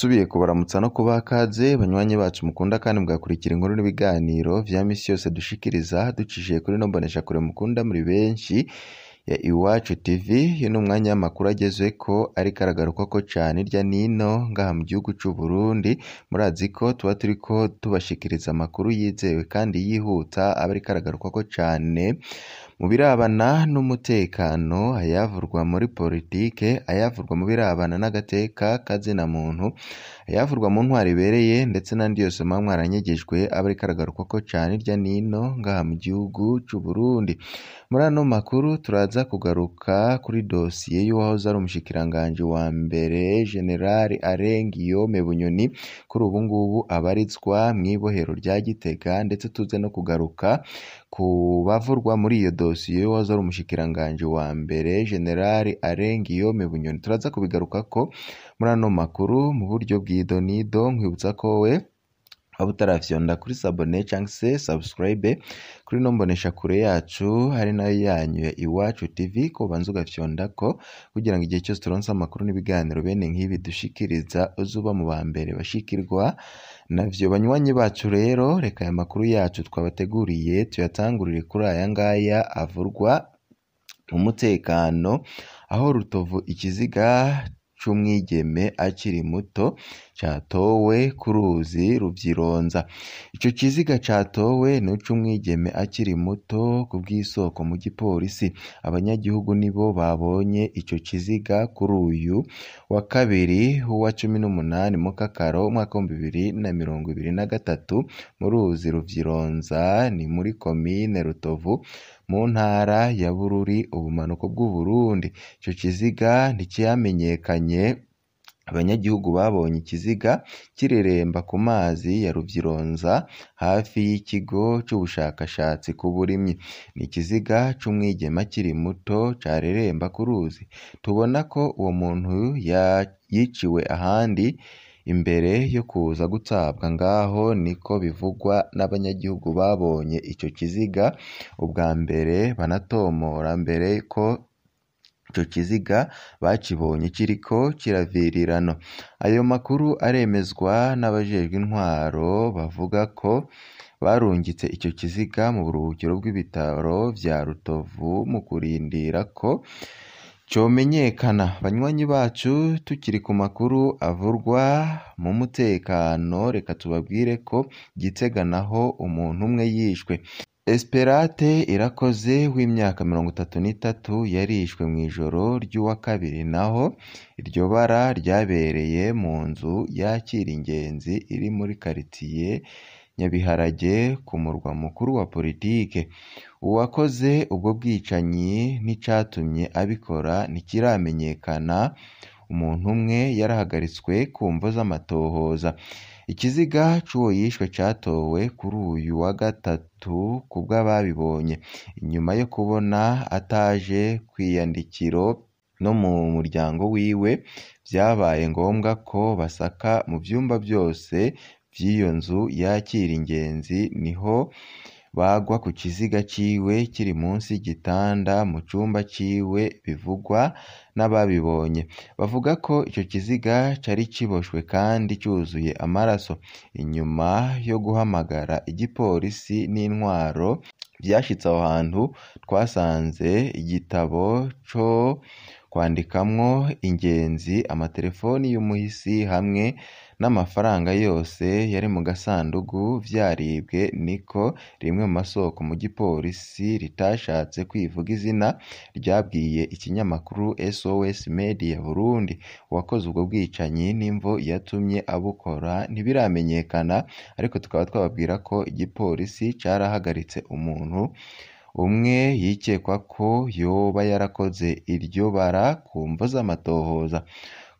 dusubiye kubaramutsa no kubaha ikaze banywanyi bacu mukunda kandi mugakurikira inkuru n'ibiganiro vya misi yose dushikiriza ducishije kuri no mboneshakure mukunda muri benshi ya iwacu tv uyu ni umwanya w'amakuru ageze ko ariko ko cyane irya nino ngaha mu gihugu cy'u burundi murazi ko tuba turi ko tubashikiriza amakuru yizewe kandi yihuta aba ariko aragarukwako cyane mu birabana n'umutekano, ayavurwa muri politike, ayavurwa mu birebana n'agateka k'azina muntu, ayavurwa mu ntwaro ibereye ndetse n'andi yose muba mwaranyigijwe abe ariko aragarukwaho cyane hirya no ngaha mu gihugu cy'u Burundi. Muri ano makuru turaza kugaruka kuri dosiye y'uwahoze ari umushyikiranganji wa mbere General Alain Guillaume Bunyoni, kuri ubu ngubu abarizwa mu ibohero rya Gitega ndetse tuze no kugaruka Ku bavurwa muri iyo dosiye wahoze ari umushikiranganji wa mbere Generali Alain iyo Bunyoni turaza kubigaruka ko muri ano makuru mu buryo bw'idonido nkwibutsa ko we waba utarafyonda kuri sabone cyangwa se sabusikarayibe kuri ino kure yacu hari nayo yanyu iwacu tivi ko ubanza ugafyonda ko kugira ngo igihe cyose turonse amakuru n'ibiganiro bene nk'ibi dushikiriza uzuba mu ba mbere bashikirwa nabyo banywanyi bacu rero reka aya makuru yacu twabateguriye tuyatangurire kuri aya ngaya avurwa umutekano aho rutovu ikiziga cy'umwigeme akiri muto cyatowe ku ruzi rubyironza icyo kiziga cyatowe ni icy'umwigeme akiri muto ku bw'isoko mu gipolisi abanyagihugu nibo babonye icyo kiziga kuri uyu wa kabiri w'uwa cumi n'umunani mukakaro umwaka w'ibihumbi bibiri na mirongo ibiri na gatatu mu ruzi rubyironza ni muri komine rutovu mu ntara ya Bururi ubumanuko bw'u Burundi icyo kiziga nticyamenyekanye abanyagihugu babonye ikiziga kireremba ku mazi ya Ruvyironza hafi y'ikigo cy'ubushakashatsi ku burimyi ni ikiziga cy'umwigema kiri muto careremba ku ruzi tubona ko uwo muntu yiciwe ahandi Imbere yo kuza gutabwa ngaho niko bivugwa n'abanyagihugu babonye icyo kiziga ubwa mbere banatomora mbere ko icyo kiziga bakibonye kiriko kiravirirano ayo makuru aremezwa n'abajejwe intwaro bavuga ko barungitse icyo kiziga mu buruhukiro bw'ibitaro bya Rutovu mu kurindira ko cyomenyekana banywanyi bacu tukiri ku makuru avurwa mu mutekano reka tubabwire ko gitega naho umuntu umwe yishwe esperate irakoze w'imyaka mirongo itatu n'itatu yarishwe mu ijoro ry'uwa kabiri naho iryo bara ryabereye mu nzu yakira ingenzi iri muri karitsiye Nyabiharage ku murwa mukuru wa politiki uwakoze ubwo bwicanyi n'icyatumye abikora ntikiramenyekana umuntu umwe yarahagaritswe ku mvo z'amatohoza ikiziga cy'uwo yishwe cyatowe kuri uyu wa gatatu ku bw'ababibonye nyuma yo kubona ataje kwiyandikiro no mu muryango wiwe byabaye ngombwa ko basaka mu byumba byose by'iyo nzu yakira ingenzi niho bagwa ku kiziga cyiwe kiri munsi y'igitanda mu cyumba cyiwe bivugwa n'ababibonye bavuga ko icyo kiziga cyari kiboshwe kandi cyuzuye amaraso inyuma yo guhamagara igipolisi n'intwaro byashyitse aho hantu twasanze igitabo cyo kwandikamo ingenzi amatelefoni y'umuhisi hamwe n'amafaranga yose yari mu gasanduku byaribwe niko rimwe mu masoko mu gipolisi ritashatse kwivuga izina ryabwiye ikinyamakuru SOS Media Burundi uwakoze ubwo bwicanyi n'imvo yatumye abukora ntibiramenyekana ariko tukaba twababwira ko igipolisi cyarahagaritse umuntu umwe yikekwa ko yoba yarakoze iryo bara ku mvo z'amatohoza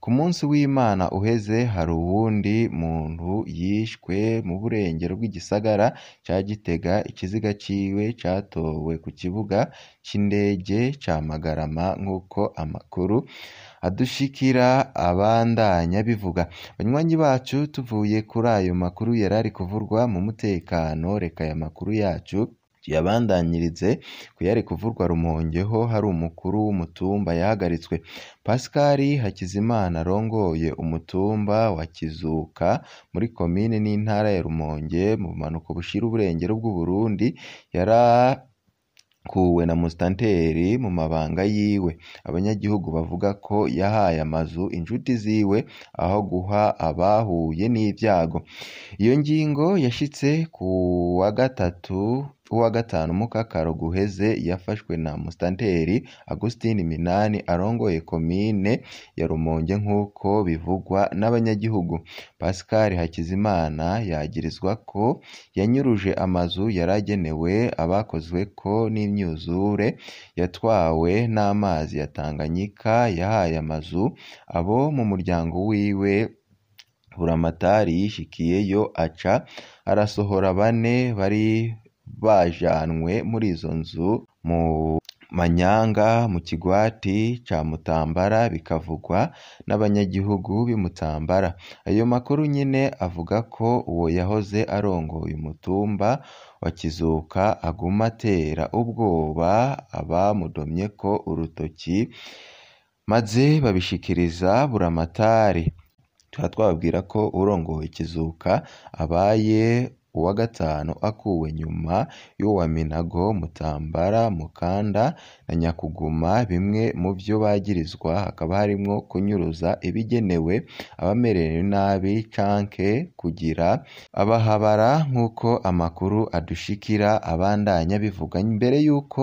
ku munsi w'Imana uheze hari uwundi muntu yishwe mu burengero bw'igisagara cya Gitega ikiziga cyiwe cyatowe ku kibuga cy'indege cya Magarama nk'uko amakuru adushikira abandanya bivuga banywanyi bacu tuvuye kuri ayo makuru yari ari kuvurwa mu mutekano reka aya makuru yacu yabandanyirize ku kuvurwa rumongeho hari umukuru w'umutumba yahagaritswe Pascal Hakizimana arongoye umutumba wa Kizuka muri komine n'intara ya Rumonge mu bumanuko bushira uburengero bw'Uburundi yara kuwe na Mustanteri mu mabanga yiwe abanyagihugu bavuga ko yahaye amazu inshuti ziwe aho guha abahuye n’ibyago iyo ngingo yashitse ku wa gatatu uwa gatanu Mukakaro Guheze yafashwe na Musitanteri Augustin Minani arongoye komine ya Rumonge nk'uko bivugwa n'abanyagihugu Pascal Hakizimana yagirizwa ko yanyuruje amazu yari agenewe ko n'imyuzure yatwawe n'amazi ya Tanganyika yahaye amazu abo mu muryango wiwe Buramatari yishikiyeyo aca arasohora bane bari bajyanwe muri izo nzu mu manyanga mu kigwati cya Mutambara bikavugwa n'abanyagihugu b'i Mutambara ayo makuru nyine avuga ko uwo yahoze arongoye umutumba wa Kizuka aguma atera ubwoba abamudomye ko urutoki maze babishikiriza Buramatari tuba twababwira ko urongoye Kizuka abaye uwa gatanu akuwe nyuma y'uwa Minago Mutambara Mukanda na Nyakuguma bimwe mu byo bagirizwa hakaba harimo kunyuruza ibigenewe abamerewe nabi canke kugira abahabara nk'uko amakuru adushikira abandanya abivuga mbere y'uko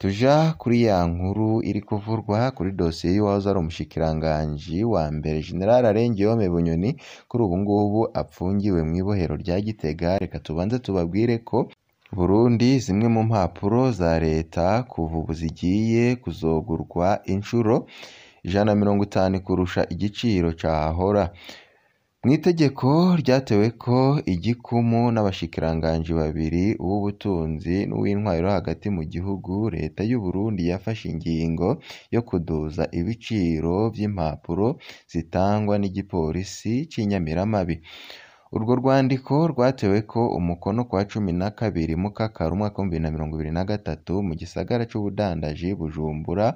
Tuja kuri ya nkuru iri kuvurwa kuri dosiye y'uwahoze ari umushyikiranganji wa mbere General Arengeye Homme Bunyoni kuri ubu ngubu apfungiwe mu ibohero rya Gitega reka tubanze tubabwire ko Burundi zimwe mu mpapuro za leta kuva ubu zigiye kuzogurwa inshuro ijana na mirongo itanu kurusha igiciro cyahora mu itegeko ryatewe ko igikumu n'abashikiranganji babiri uw'ubutunzi n'uw'intwari hagati mu gihugu leta y'u Burundi yafashe ingingo yo kuduza ibiciro by'impapuro zitangwa n'igipolisi cy'i Nyamirambi Urwo rwandiko rwatewe ko umukono kwa cumi na kabiri Mukakara umwaka w'ibihumbi bibiri na mirongo ibiri na gatatu mu gisagara c'ubudandaji Bujumbura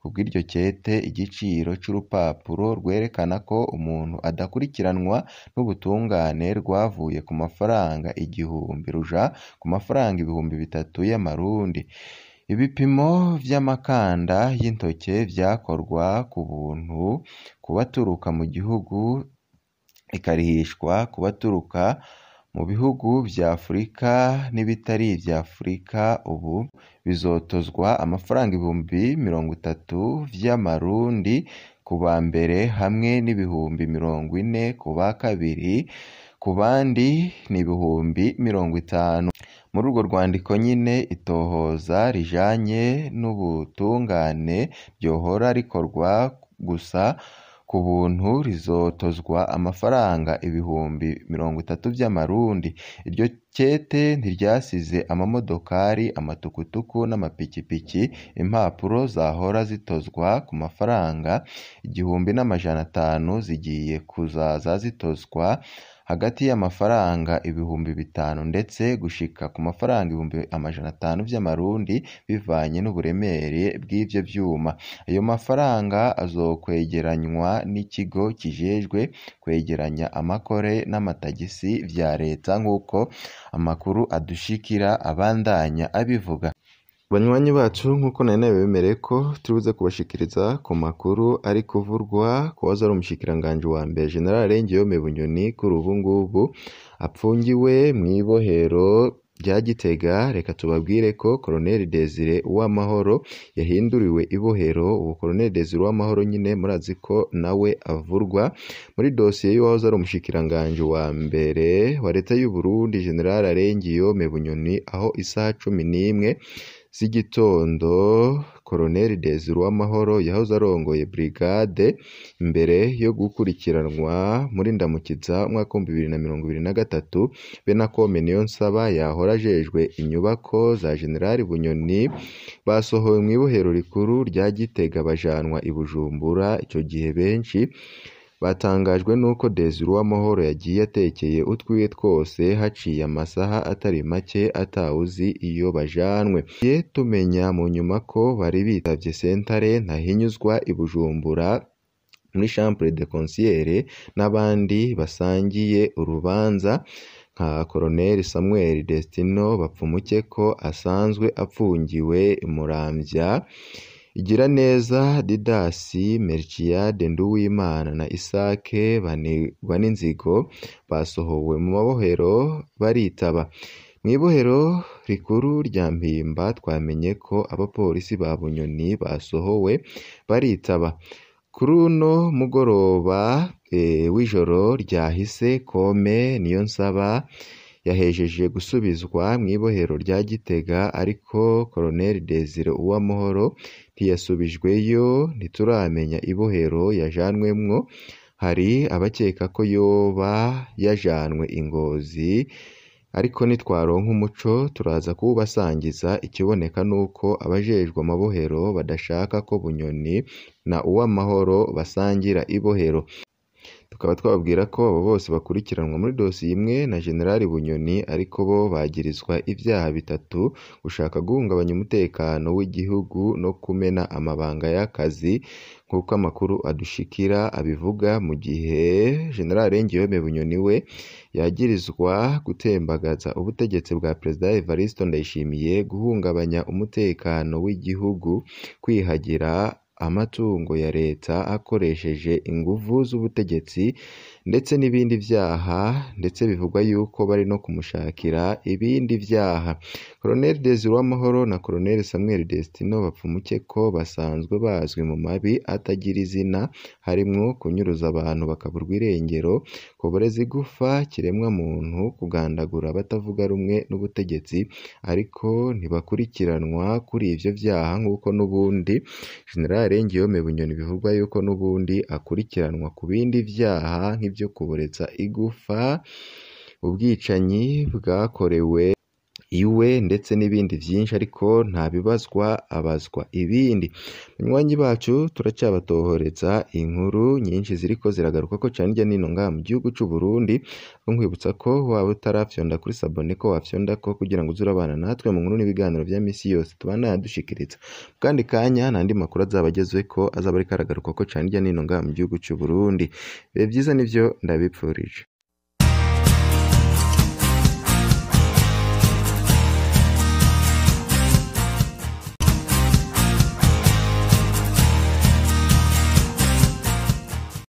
ku bw'iryo kete igiciro c'urupapuro rwerekana ko umuntu adakurikiranwa n'ubutungane rwavuye ku mafaranga igihumbi ruja ku mafaranga ibihumbi bitatu y'amarundi. Ibipimo byamakanda y'intoke byakorwa ku buntu ku baturuka mu gihugu ikarihishwa ku baturuka mu bihugu bya Afurika n'ibitari ibya Afurika ubu bizotozwa amafaranga ibihumbi mirongo itatu vy'amarundi ku ba mbere hamwe n'ibihumbi mirongo ine ku ba kabiri ku bandi ni ibihumbi mirongo itanu muri urwo rwandiko nyine itohoza rijanye n'ubutungane ryohora rikorwa gusa ku buntu rizotozwa amafaranga ibihumbi mirongo itatu by'amarundi iryo kete ntiryasize amamodokari amatukutuku n'amapikipiki impapuro zahora zitozwa ku mafaranga igihumbi n'amajana atanu zigiye kuzaza zitozwa hagati y'amafaranga ibihumbi bitanu ndetse gushika ku mafaranga ibihumbi amajana atanu by'amarundi bivanye n'uburemere bw'ibyo byuma ayo mafaranga azokwegeranywa n'ikigo kijejwe kwegeranya amakore n'amatagisi vya leta nk'uko amakuru adushikira abandanya abivuga Banywanyi bacu nk'uko nari nabibemereye ko turi kubashikiriza ku makuru ari kuvurwa ku wahoze ari umushikiranganji wa mbere General Ngiyome Bunyoni kuri ubu ngubu apfungiwe mu ibohero rya Gitega reka tubabwire ko Colonel Desire Uwamahoro yahinduriwe ibohero ubu Colonel Desire Uwamahoro nyine murazi ko nawe avurwa muri dosiye y'uwahoze ari umushikiranganji wa mbere wa leta y'u Burundi General Ngiyome Bunyoni aho isaha cumi n'imwe z'igitondo Colonel Desire Uwamahoro yahoze arongoye Brigade mbere yo gukurikiranwa muri Ndamukiza umwaka w'ibihumbi bibiri na mirongo ibiri na gatatu Benacome Niyonsaba yahora ajejwe inyubako za General Bunyoni basohowe mu ibohero rikuru rya Gitega bajanwa i Bujumbura icyo gihe benshi Batangajwe n'uko Desire Uwamahoro yagiye atekeye utwiwe twose haciye amasaha atari make atawuzi iyo bajanwe tugiye tumenya mu nyuma ko bari bitabye Sentare Ntahinyuzwa i Bujumbura muri Chambre de Conseil n'abandi basangiye urubanza nka Colonel Samuel Destino bapfumuke ko asanzwe apfungiwe murambya Igiraneza didasi Melchiyade Nduwimana na isake baninzigo basohowe mu mabohero baritaba. Mu ibohero rikuru rya Mpimba twamenye ko abapolisi ba Bunyoni basohowe baritaba. Kuri uno mugoroba eh, w'ijoro ryahise, Kome nsaba yahejeje gusubizwa mu ibohero rya Gitega ariko Col Desire Uwamahoro ntiyasubijweyo ntituramenya ibohero yajyanwemo hari abakeka ko yoba yajanwe ingozi ariko nitwaronka umuco turaza kuwubasangiza ikiboneka nuko abajejwe amabohero badashaka ko Bunyoni na Uwamahoro basangira ibohero tukaba twababwira ko abo bose bakurikiranwa muri dosiye imwe na General Bunyoni ariko bo bagirizwa ibyaha bitatu gushaka guhungabanya umutekano w'igihugu no kumena amabanga y'akazi nk'uko amakuru adushikira abivuga mu gihe Gen Ngiyome Bunyoni we yagirizwa gutembagaza ubutegetsi bwa Perezida Evariste Ndayishimiye guhungabanya umutekano w'igihugu kwihagira amatungo ya Leta akoresheje ingufu z'ubutegetsi ndetse n'ibindi byaha ndetse bivugwa yuko bari no kumushakira ibindi byaha Colonel Désiré Uwamahoro na Colonel Samuel Destino bapfumuke ko basanzwe bazwi mu mabi atagira izina harimo kunyuruza abantu bakaburwa irengero gufa kiremwa muntu kugandagura batavuga rumwe n'ubutegetsi ariko ntibakurikiranwa kuri ibyo byaha nk'uko n'ubundi General Ngiyome Bunyoni bivugwa yuko n'ubundi akurikiranwa ku bindi byaha nk'ibyo byo kokoretsa igufa ubwicanyi bwakorewe iwe ndetse n'ibindi byinshi ariko ntabibazwa abazwa ibindi. Banywanyi bacu turacyabatohoretsa inkuru nyinshi ziriko ziragaruka ko cane hirya n'ino ngaha mu gihugu cy’u Burundi nkwibutsa ko waba utarafyonda kuri Sabone ko wafyonda ko kugira ngo uze abana natwe mu nkuru n'ibiganiro bya misi yose tubandanye adushikiriza. kandi kanya n'andi makuru azaba ko azaba ariko aragaruka ko cane hirya n'ino ngaha mu gihugu cy’u Burundi. Ibihe vyiza nivyo ndabipfurije.